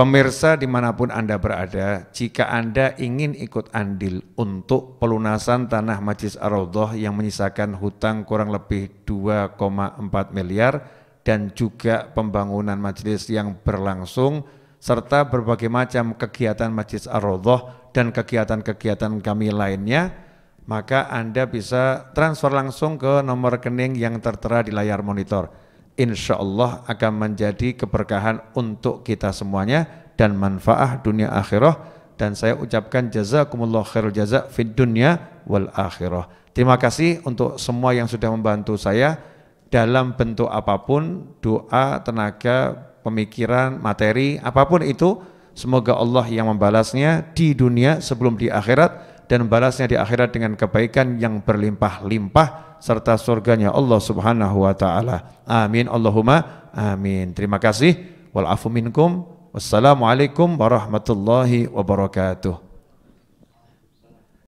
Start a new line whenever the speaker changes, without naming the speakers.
Pemirsa dimanapun Anda berada, jika Anda ingin ikut andil untuk pelunasan tanah Majlis ar yang menyisakan hutang kurang lebih 2,4 miliar dan juga pembangunan majlis yang berlangsung serta berbagai macam kegiatan Majlis ar dan kegiatan-kegiatan kami lainnya, maka Anda bisa transfer langsung ke nomor rekening yang tertera di layar monitor insya Allah akan menjadi keberkahan untuk kita semuanya dan manfaah dunia akhirah dan saya ucapkan jazakumullah khairul jaza fid dunya wal akhirah. Terima kasih untuk semua yang sudah membantu saya dalam bentuk apapun, doa, tenaga, pemikiran, materi, apapun itu, semoga Allah yang membalasnya di dunia sebelum di akhirat dan balasnya di akhirat dengan kebaikan yang berlimpah-limpah serta surganya Allah Subhanahu wa taala. Amin Allahumma amin. Terima kasih. Wal afu minkum. Wassalamualaikum warahmatullahi wabarakatuh.